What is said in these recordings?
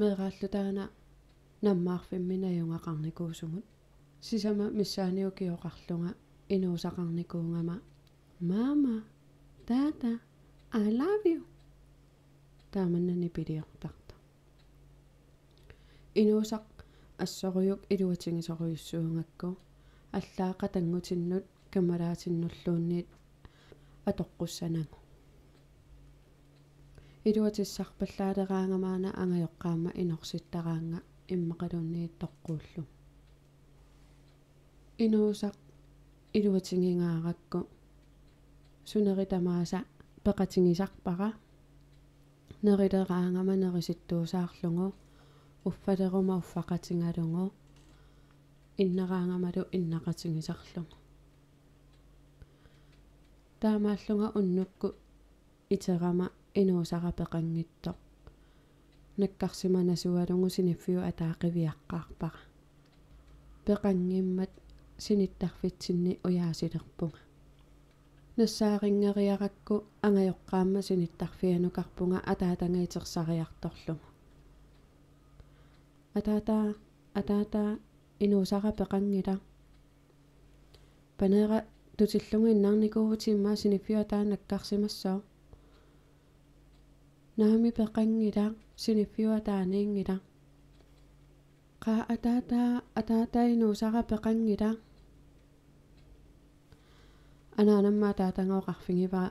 meeraallutaana наммаарфимминажунгақарникуусугут сисама миссааниукиоқарлунга инуусақарникуунгама мама тата i love you тааманнани пилиартарта инуусақ ассоруйук илуатингисоруйуссуунгакку аллаақа тангутиннут камалаатиннуллуунниит атоққуссанагу илуатиссарпаллаалераангамаана ангайоққаама инорситтараанга иммақалуннииттоққууллу инуусақ илуатингингааракку сунеритамааса пеқатингисарпара нерилераангама нериситтуусаарлугу уффалерума уффақатингалугу иннераангамалу иннақатингисарлугу таамааллунга уннукку итерама инуусарапеқангитто наккарсиманасуалугу синиффиу атаақивиаққарпара пеқангиммат синиттарфитсинни уяасилерпунга нассаарингериаракку ангайоққаама синиттарфианукарпунга атаатангаитерсариарторлугу атаатаа атаатаа инуусара пеқангила панера тутиллугиннарникуутиммаа синиффиу атаанаккарсимассаа nami pakang ida sini fiwa taning ida ka atata atata ino sa ka pakang ida ana nam mata tanga ka fingi Ma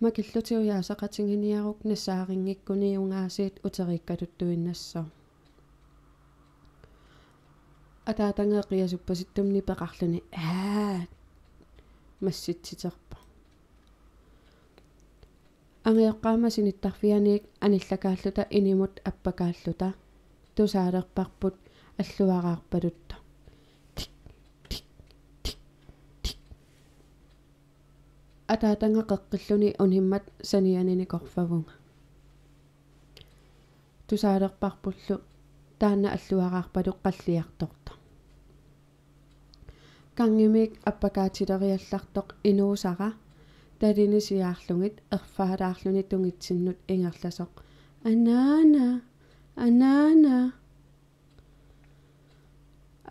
makilto tiyo ya sa kating hiniyarok na sa ringik ko ni yung asit o tarik katutuin na sa atata nga kaya supositum ni pakaklo masit ангиоққаамасинитарфианик аниллакааллута инимут аппакааллута тусаалерпарпут аллуараарпалутта тик тик тик тик атаатанга қеққиллуни униммат санианини корфавунга тусаалерпарпуллу таана аллуараарпалу қаллиарторта кангимик аппакаатилериаллартоқ инуусара талини сиаарлугит ерфаалаарлуни тунгитсиннут ингерласоқ анаана анаана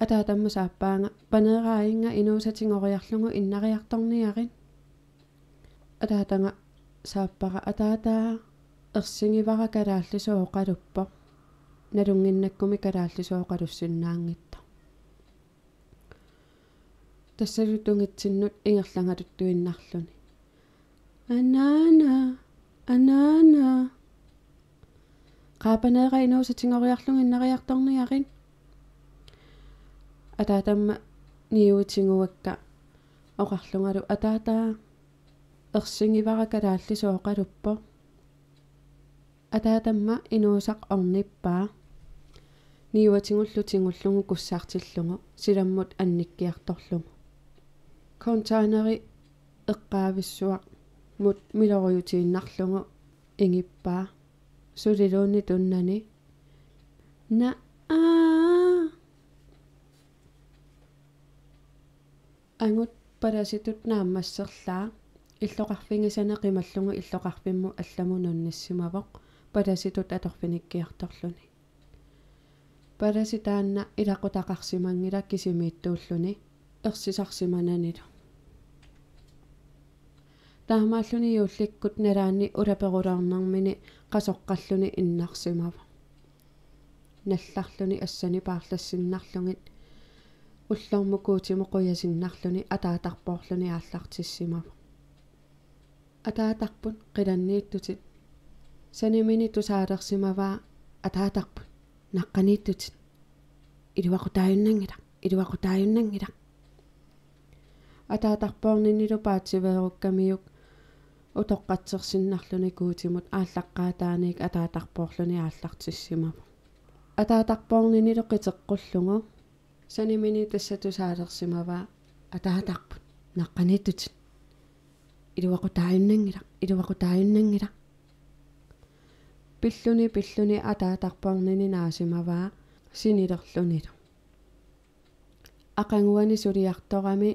атаатамма сааппаанга панераинга инуусатингориарлугу иннариарторниарит атаатанга сааппара атаатаа ерсингивара калааллисооқалуппо налунгиннаккуми калааллисооқалуссиннаангитта тассалутунгитсиннут ингерлангалуттуиннарлуни анаана анаана qapanera inuusatiнгoriarlung иннариарторниарин атаатамма ниуутингуакка оқарлунгалу атаатаа ерсингиварака таалли сооқалуппо атаатамма инуусақ орниппаа ниуатингуллу тингуллугу куссаартиллугу силаммут анниккиарторлугу контайнери эққаависсуақ mut miloruyutiinnarlugu ingippaa suliluunni tunnani na a angut parasitut naammasserlaa иллоқарфигисана қималлугу иллоқарфимму алламунунниссимавоқ паласитут аторфиниккиарторлуни паласитаанна илақутақарсимангила кисимииттууллуни ерсисарсимананилу таамааллуни юулликкут налаанни улаперулаарнармини qasоqqаллуни иннарсимава налларлуни ассани паарлассиннарлугит уллормукуутимо қуясиннарлуни атаатарпоорлуни ааллартиссимава атаатарпут қиланнииттутит санимини тусаалерсимаваа атаатарпут наққанииттутит илуақутааюннангила илуақутааюннангила атаатарпоорнинилу паатсивееруккамиюк утоққатсерсиннарлуни куутимут ааллаққаатааник атаатарпоорлуни ааллартиссимав атаатарпоорнинилу қитеққуллугу санимини тассатусаалерсимава атаатарпут наққанитут илуақутааюннангила илуақутааюннангила пиллуни пиллуни атаатарпоорнини наасимаваа синилерлунила ақангуани сулиарторами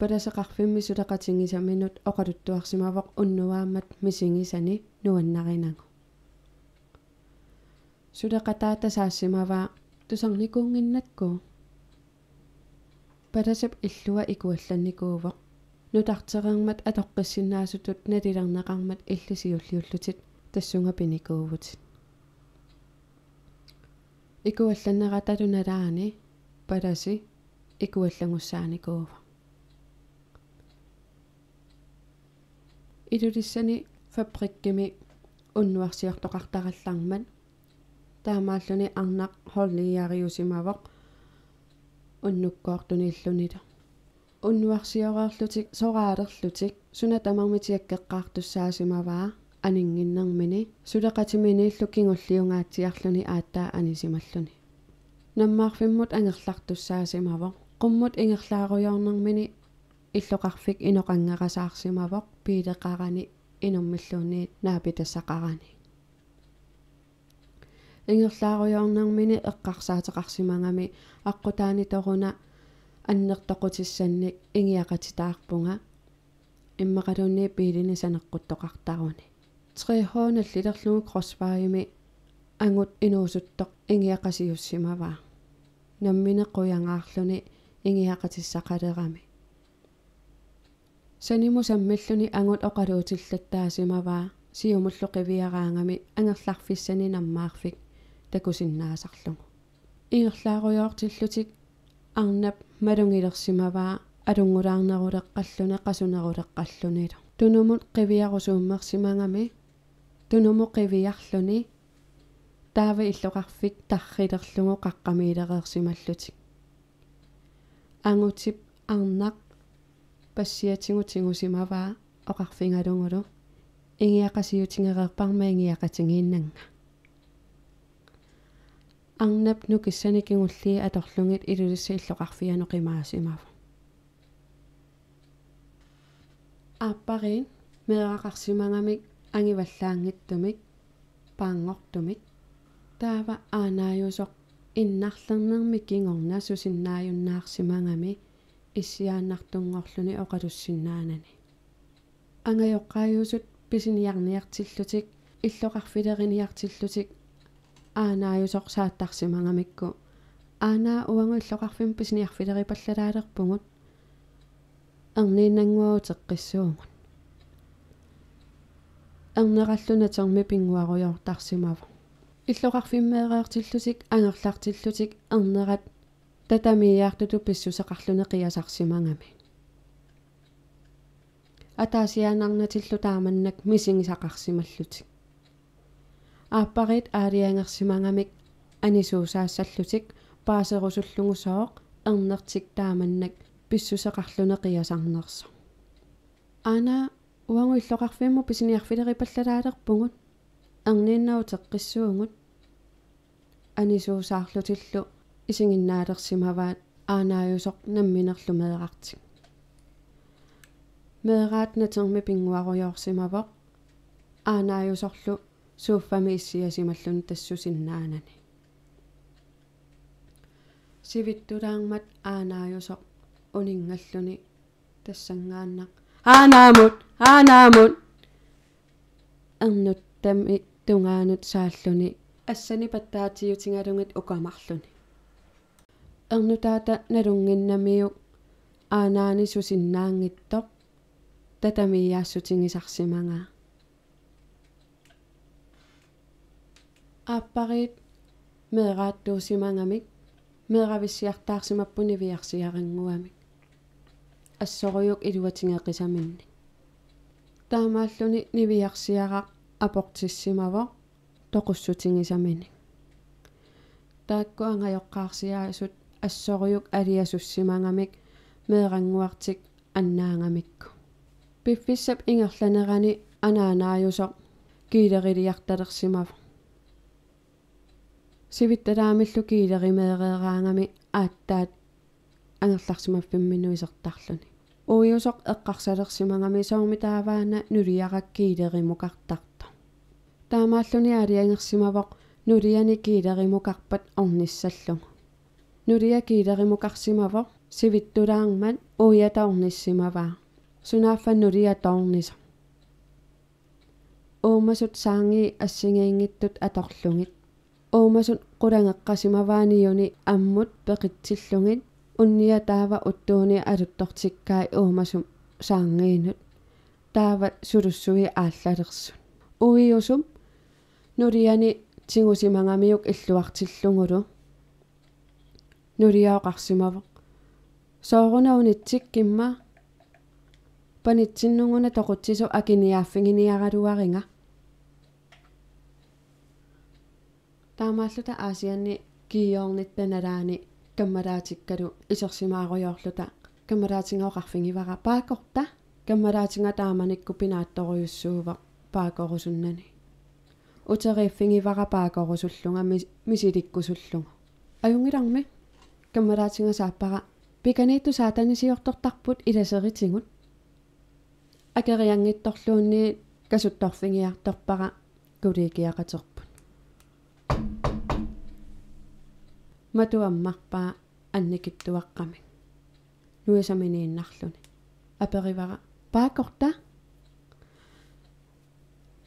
паласеқарфиммисулеқатингисаминут оқалуттуарсимавоқ уннуаамат мисингисани нуаннаринагу сулеқатаата саассимаваа тусарникуунгиннакку паласеп иллуа икуалланникуувоқ нутартерэрмат атоққиссинаасутут налилернеқармат иллусиуллиуллутит тассунга пиникуувут икуалланнераталуналаани паласи икуаллагуссааникуува илулиссани фабриккими уннуарсиортоқартараллармат таамааллуни арнақ хорлиариусимавоқ уннуккоортунииллунита уннуарсиореерлутик сораалерлутик суна тамармитиаккеққартуссаасимаваа анингиннэрмини сулеқатимини иллуккингуллиунгаатсиарлуни ааттаа анисималлуни наммаарфиммут ангерлартуссаасимавоқ qumмут ингерлааруйорнэрмини иллоqarfik inoqanngaqasaarsimavoq piileqarani inummilluunniit naapitasaqarani ингерлааруйорнармини эққарсаатеқарсимангами аққутаани торуна аннертоқутиссанник ингиақатитаарпунга иммақалуунни пиилини санеққуттоқартаруни 3 хоонал лилерлугу кроссбаими ангут инуусуттоқ ингиақасиуссимаваа намминеқуянгаарлуни ингиақатиссақалерами саниму саммиллүни ангут оқалуутиллаттаасимаваа сиумуллу қивиараангами ангерларфиссани наммаарфик такусиннаасарлугу ингерлааруйоортиллутик арнап малунгилерсимаваа алунгулаарнерулеққаллуне қасунерулеққаллунилу тунумут қивиарусууммерсимангами тунуму қивиарлуни таава иллоқарфик таррилерлугу қаққамиилереерсималлутик ангутип арнақ пассиатигутигусимаваа оқарфингалунгулу ингиақасиутингереерпарма ингиақатингииннанга арнап нукиссаникингуллии аторлунгит илулисса иллоқарфиано қимаасимав аппарин меэақарсимангамик ангиваллаангиттумик паангортумик таава аанааюсоқ иннарлернэрмик кигорна сусиннааюннаарсимангами иссиааннартунгорлүни оқалуссиннаанани ангайоққааюусут писиниарниартиллутик иллоқарфилериниартиллутик аанааюсоқ сааттарсимангамикку аанаа уангу иллоқарфим писиниарфилерипаллалаалерпугут эрниинангуаутеққиссуугун эрнераллунатэрми пингуаруйортарсимава иллоқарфиммеэреэртиллутик ангерлартиллутик эрнерат татамииаартуту писсусеқарлуне қиасарсимангами атаасиаанарнатиллу тааманнак мисигисақарсималлутик ааппарит аалиангерсимангамик анисуусаассаллутик паасерусуллугусаоқ эрнертик тааманнак писсусеқарлуне қиасарнерса ана уангуиллоқарфимму писиниарфилерипаллалаалерпугут эрнииннау теққиссуугут анисуусаарлутиллу исигиннаалерсимаваат аанааюсоқ намминерлу меэқартик меэраат натерми пингуаруйоорсимавоқ аанааюсорлу сууффами иссиасималлун тассусиннаанани сивиттулаармат аанааюсоқ унингаллуни тассангааннақ аанаамут аанаамут эрнут тамми тунгаанут сааллуни ассани паттаатиутингалунгит укамарлуни эрнутаата налунгиннамиу аанаани сусиннаангиттоқ татамиаассутингисарсимагаа аппарит меэрааттуусимангамик меэрависсиартаарсимаппуни виарсиарангуамик ассоруйук илуатингеқисаминни таамааллуни нивиарсиара апортиссимаво тоқуссутингисамини тааккуангайоққаарсиаасут ассориук алиасуссиманgamik меэрангуартик аннаангамикку пиффиссап ингерланерани анаанаажусо киилерилиарталерсимав сивитталаамиллу киилеримеэреэраангами ааттаат ангерларсимаффимминуисертарлуни уиусоқ эққарсалерсимангами соормитааваана нулиарак киилеримукартарта таамааллуни алиангерсимавоқ нулиани киилеримукарпат орниссаллугу nuria kiilerimukarsimava sivittulaangmat uujataornissimavaa sunaaffa nuria toornisa уумасут саанги ассигиингиттут аторлугит уумасут кулангэккасимавааниюни аммут пекитсиллугит унния таава уттууни алуттортиккаи уумасум саангиинут таава сулуссуи ааллалерсу уиусум нуриани тигусимангамиук иллуартиллугулу нулиаоқарсимаве соорунавнитсик кимма панитсиннугуна тоқутсису акиниааффигиниаралуаринга таамааллута аасианни кииорнит паналаани каммалаатиккалу исерсимааруйоорлута каммалаатингоқарфигивара паакорта каммалаатинга тааманикку пинаатторуйуссуува паакорусуннани утериффигивара паакорусуллунга мисиликкусуллунга аюнгиларми каммалаатингасааппара пиканиту саатанисиорторпарпут иласеритигут акериангитторлуунни касуттарфигиарторпара кулиикиақатерпут матуаммарпаа анникиттуаққами нуисаминииннарлуни аперивара паакорта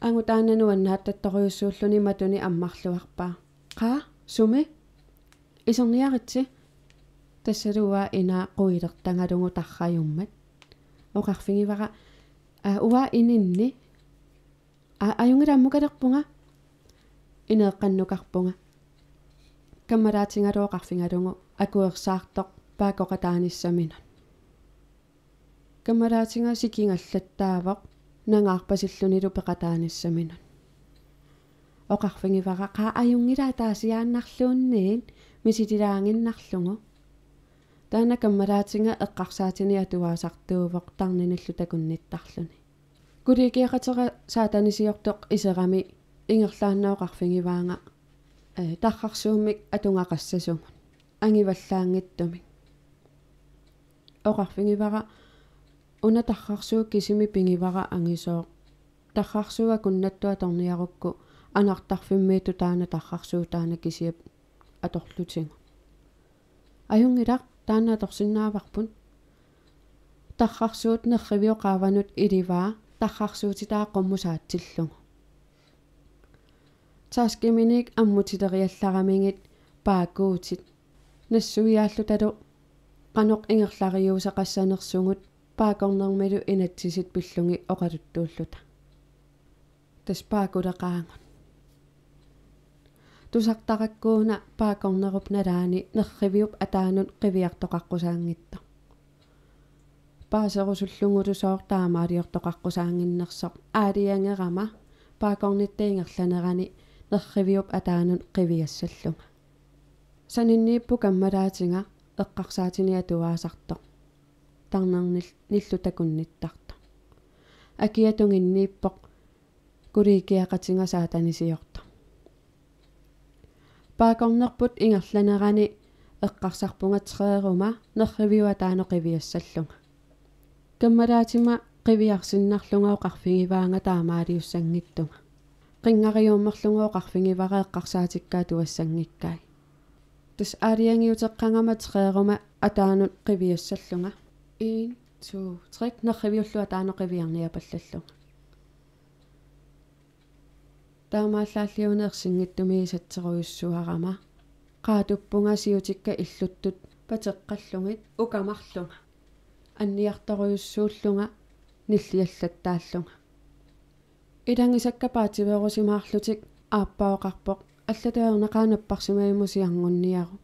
ангутаанануаннааттатторюссууллуни матуни аммарлуарпаа қаа суми исерниаритси тассалуа инааққуилер тангалугу тарраюммат оқарфигивара а уа ининни а аюнгилааммукалерпунга инеэққаннукарпунга каммалаатингалуоқарфингалугу акуерсаартоқ паақоқатааниссамина каммалаатинга сикингаллаттаавоқ нангаарпасиллунилу пеқатааниссамина оқарфигивара қаа аюнгилаа таасиааннарлуунниин миситилаангиннарлугу таана каммалаатинга эққарсаатиниа туаасартуувоқ тарниниллу такунниттарлуни кулигиақатера саатанисиортоқ исерами ингерлаанаоқарфигиваанга э тархарсууммик атунгақассасунгун ангиваллаангиттумик оқарфигивара уна тархарсуу кисими пигивара ангисоо тархарсуа куннаттуа торниарукку анартарфиммииту таана тархарсуу таана кисиап аторлутингу аюнгилар таана торсиннааварпут тархарсуут нерривиоqaаванут иливаа тархарсуутитаа қоммусаатсиллу таскиминик аммутилериалларамигит паакуутит нассуиааллу талу qanuq ingerlariuuseqassanersungut paakornermilu inatsisит пиллуги оқалуттууллута тас паакулеqaangun тусартараккууна паакорнеруп налаани нерривиуп атаанут қивиартоқаққусаангитта паасерусуллунгулусоор таамаалиортоқаққусаангиннерсоқ аалиангерама паакорниттаингерланерани нерривиуп атаанут қивиассаллума саниннииппу каммалаатинга эққарсаатиниа туаасарто тарнарнил ниллу такунниттарта акиатунгиннииппоқ кулиикиақатинга саатанисиорто паакорнерпут ингерланерани эққарсарпунгатереерума нерривиуа таанеқивиассаллунга каммалаатима қивиарсиннарлунгао қарфигиваанга таамаалиуссангиттунга қингариуммерлунгао қарфигивара эққарсаатиккаа туассангиккай тас аалиангиутеққангама тереерума атаанут қивиассаллунга 1 2 3 нерривиуллуа таанеқивиарниапаллаллунга таамааллааллиунеерсингиттуми сатсеруйуссуарама qaatuppunga siutikka illuttut pateqqallungit ukamarlunga anniartoruyussuullunga nilliallattааллунga иданgisakka paativeerusimaarlutik aappaoqarpoq аллатаернеқаанаппарсимаимусиангунниару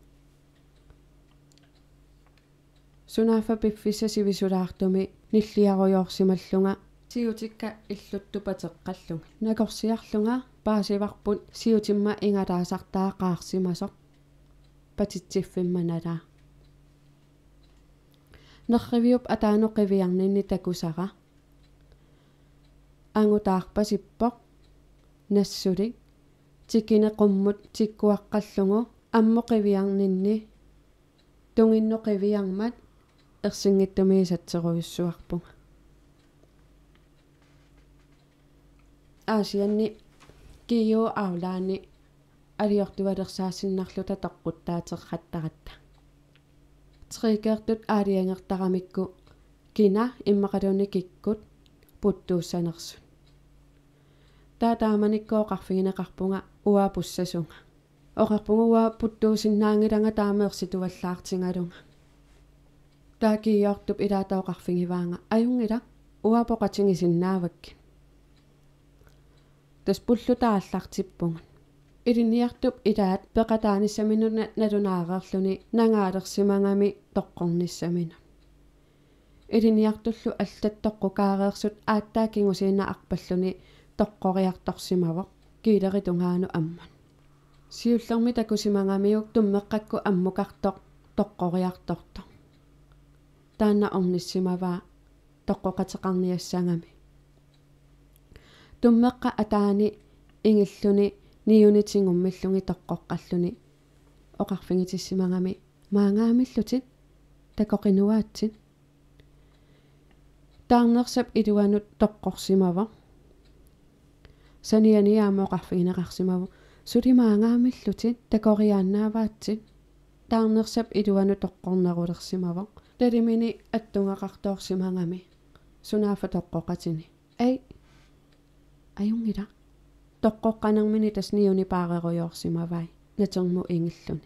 сунафа пиффиса сивисулаартуми ниллиаруйоорсималлунга сиутикка иллуттупа теққаллуг накорсиарлунга паасиварпут сиутимма ингалаасартаақаарсимасо патитсиффимманала нерривиуп атаано қивиарнинни такусара ангутаарпасиппоқ нассулик тикине қуммут тиккуаққаллугу аммо қивиарнинни тунгинно қивиармат ерсингиттумиисатсеруйуссуарпунга aasianni kiiu aulaani алиортуваалерсаасиннарлута таққуттаатерраттаратта трикертут аалиангертарамикку кина иммақалуни киккут путтууссанерсу таатааманиккооқарфигинеқарпунга уаа пуссасунга оқарпунга уаа путтуусиннаангиланга таамеерситуваллаартингалунга таакииортуп илаатаоқарфигиваанга аюнгила уаа поқатингисиннаавакки тас пуллутааллартиппунг илиниартуп илаат пеқатааниссаминуна налунаареерлуни нангаалерсимангами тоққорниссамина илиниартуллу аллаттоққукаареерсут ааттаакингусиина арпаллуни тоққориарторсимавоқ киилеритунгаану амман сиуллерми такусимангамиук туммеққакку аммукартоқ тоққориарторто таана орниссимаваа тоққоқатеқарниассангами туммеққа атаани ингиллуни ниунитингуммиллуги тоққоққаллуни оқарфигитиссимагами маангаамиллутит такоқинуаатсит таанерсап илуанут тоққорсимава санианиаама оқарфигинеқарсимаву сулимаангаамиллутит такориааннааваатсит таанерсап илуану тоққорнерулерсимава талимини аттунгақартоорсимагами сунаафа тоққоқатини ай ajungila toqqoqqanarmini tasniuni paarerojoorsimavai natermu ingilluni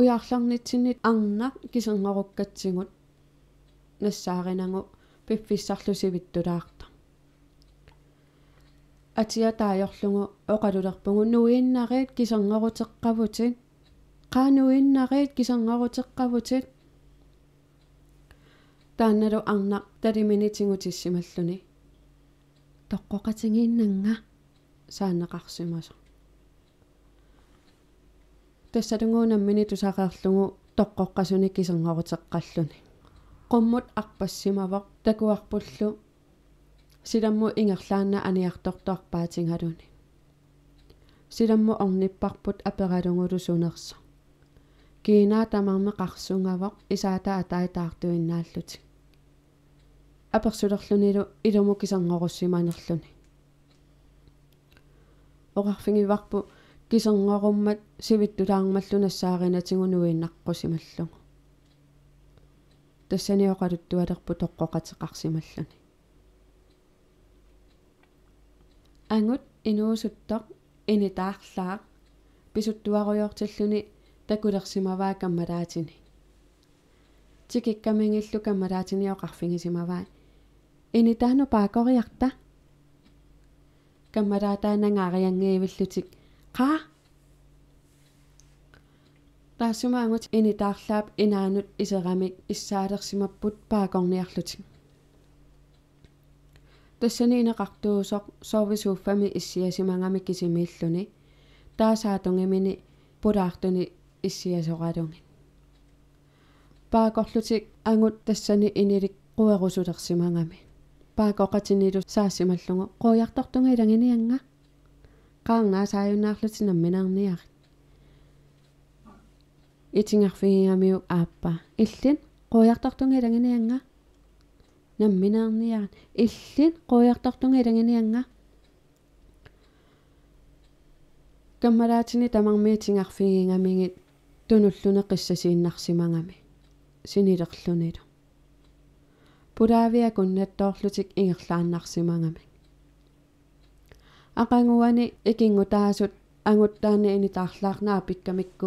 ujaarlarnitsinnit arna kiserngarukkatsigut nassaarinangu piffissarlusivittudaarta atia taajorlugu oqalulerpugu nuiinnareet kisangaruteqqavutit qaanuiinnareet kisangaruteqqavutit таанналу арна талиминитингутиссималлуни тоққоқатигииннанга саанеқарсимаса тассалунгуунаммини тусақаарлугу тоққоққасуни кисернгорутеққаллуни қуммут арпассимавақ такуарпуллу силамму ингерлаанна аниартортуарпаатингалуни силамму орниппарпут апералунгулу сунерса кина тамарме қарсунгавақ исаата атаитаартуиннааллутик аперсулерлунилу илумукисангоруссиманерлуни оқарфигиварпу кисернгоруммат сивиттулаармаллунассааринатигунуиннаққусималлугу тассаниоқалуттуалерпу тоққоқатеқарсималлуни ангут инуусуттоқ инитаарлаа писуттуаруйортиллуни такулерсимаваа каммалаатини тикиккамингиллу каммалаатиниоқарфигисимаваа инитану паакориарта каммалаатаанангариангиивиллутик қаа таасумаангут инитаарлаап инаанут исерамик иссаалерсимаппут паакорниарлутик тассаниинеқартуусоқ соорвисууффами иссиасимангами кисимииллуни таасаатунгимини пулаартуни иссиасоқалунги паакорлутик ангут тассани инилик қуэрусулерсимангами паакоқатинилу саасималлугу қуйартортунга илангинианга qaarnaa saayunaarlutinam minarniari itingarfigingamiu aappa illin quujartartunga ilanginianga namminarniaran illin quujartartunga ilanginianga kammalaatini tamarmiitingarfigingamiŋit tunulluneqissasiinnarsimangami sinileqlunilu пулаавиа куннаттоорлутик ингерлааннарсимангамик ақангуани икингутаасут ангуттаани ини таарлаарнаа пиккамикку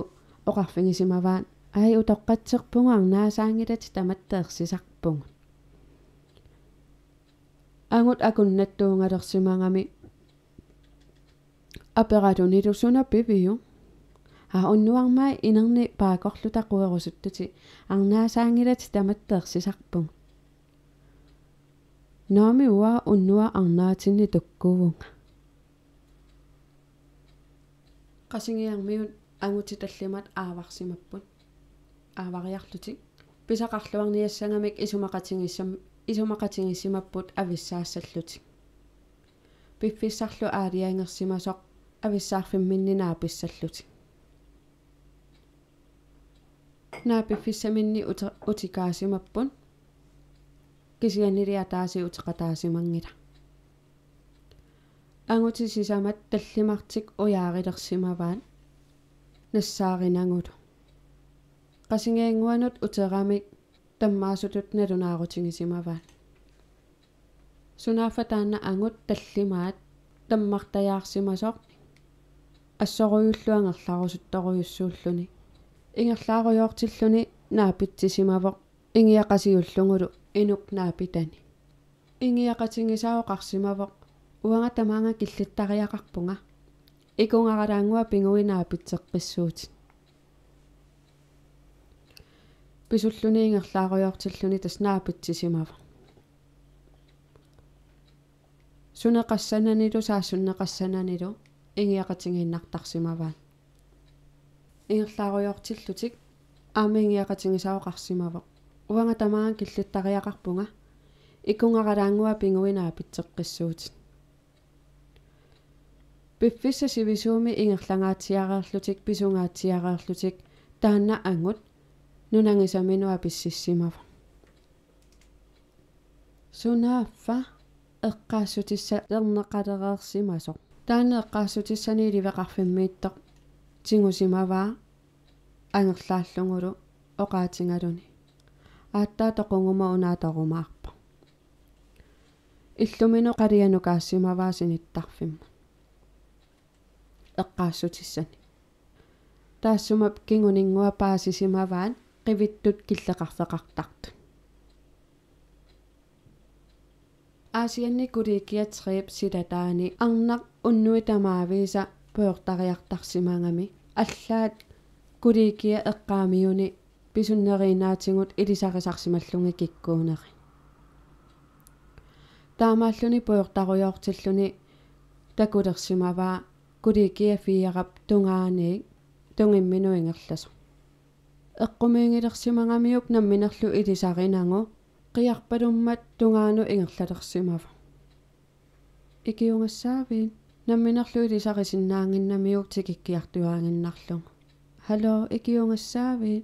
оқарфигисимаваан аи утоққатсерпунгаан наасаангилати таматтаерсисарпунгут ангут акуннаттуунгалерсимангами аператунилусуна пивиу а оннуармаа инерни паакорлута қуерусуттути арнаасаангилати таматтаерсисарпунгут Naami ua unnua arnaatinni tukkuuvunga. Qasingiarmiun angutitallimat aavarsimappun. Aavariarlutik. Pisaqarluarniassangamik isumaqatingissam isumaqatingissimapput avissaassallutik. Piffissarlu aaliaingersimasoq avissaarfimminni naapissallutik. Naapiffissaminni utikaasimapun кисианилиатаасиутеқатаасимангила ангути сисамат таллимартик уяарилерсимаваат нассааринангулу qasingeenguanut uteramik таммаасутут налунаарутингисимаваат сунаафа таана ангут таллимаат таммартаяарсимасоқ ассоруйуллуангерлаарусутторуйуссууллуни ингерлааруйоортиллуни наапитсисимавоқ ингиақасиуллунгулу инукнаапитани ингиақатингисаоқарсимавоқ уанга тамаанга киллаттариақарпунга икунгаралаангуа пингуинаапитсеққиссуутин писуллуниингерлааруйортиллуни таснаапитсисимава сунеқассананилу саассунеқассананилу ингиақатингииннартарсимаваан ингерлааруйортиллутик аамингиақатингисаоқарсимавоқ уанга тамаан киллуттариақарпунга икунгаралаангуа пингуинаа питсеққиссуутит пиффисса сивисууми ингерлангаатиареерлутик писунгаатиареерлутик таанна ангут нунангисаминуа писсиссимава сунаффа эққаассутисса ернеқалереерсимасо таанна эққаассутиссани ливеқарфиммииттоқ тингусимаваа ангерлааллунгулу оқаатингалуни ааттаа тоқунгума унаатарумаарпа иллумину қалиану каассимаваасиниттарфимма эққаассутиссани таассумап кингунингуа паасисимаваан қивиттут киллеқарфеқартарту аасианни кулиикиатрип силатаани арнақ уннуи тамаависа пеортариартарсимаангами аллаат кулиикия эққаамиуни писуннериинаатингут илисарисарсималлунги киккуунери таамааллуни поёртаруйоортиллуни такулерсимаваа куликиафиарап тунгааник тунгимминуингерласу эққумиингилерсимагамиуп намминерлу илисаринагу қиарпалуммат тунгаану ингерлалерсимава икиунгассаавиин намминерлу илисарисиннаангиннамиуп тикиккиартуаангиннарлу хало икиунгассаавиин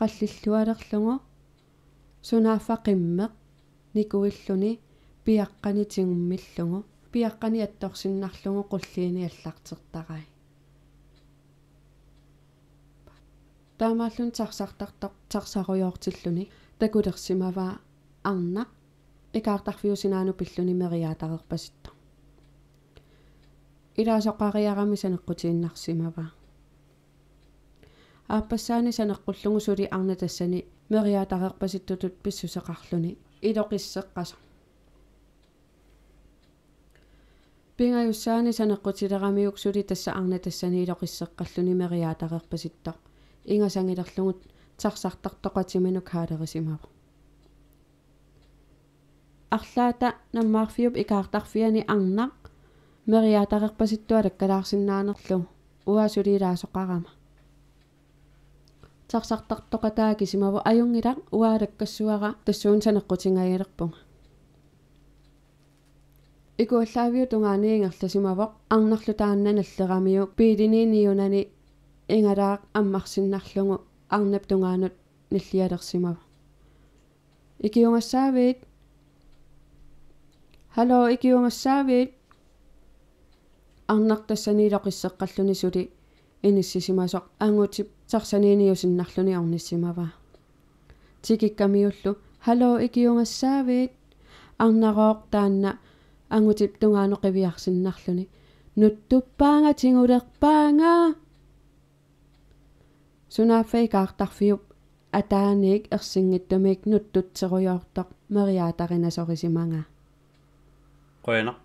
qalluallualerlugu sunaaffaqimmeq nikuilluni piaqqanitingimmillugu piaqqani attorsinnarlugu qulliini аллартертарай таамааллун сарсартартар сарсаруйоортиллуни такулерсимаваа арнақ икаартарфиусинаану пиллуни мериаатарерпаситта илаасоқариарами санеққутииннарсимаваа ааппассаани санаққуллугусули арна тассани мериатарерпаситтутут писсусеқарлуни илоқиссеққаса пингаюссаани санаққутилерамиуксули тасса арна тассани илоқиссеққаллуни мериатарерпаситтар ингасангилерлугут тарсартартоқатимину каалерисимава арлаата наммаарфиуп икаартарфиани арнақ мериатарерпаситтуалаккалаарсинаанерлу уасулиилаасоқарама сарсартартоqataa кисимаву аюнгилар уаалаккассуара тассуун санеккутингаагилерпунга икуаллаавиу тунгаанеингерласимавоқ арнарлу таанна наллерамиу пилининиунани ингалаақ аммарсиннарлугу арнап тунгаанут наллиалерсимава икиунгассаавит хало икиунгассаавит арнартассанилоқиссеққаллуни сули иниссисимасоқ ангутип сарсанииниусиннарлуни арнисимава тикиккамиуллу халоо икиунгассаавит арнарооқ таанна ангутип тунгаано қивиарсиннарлуни нуттуппаанга тингулерпаанга сунаффейкаартарфиуп атааник ерсингиттумик нуттутсеруйоортоқ мариаатаринасорисиманга қоянақ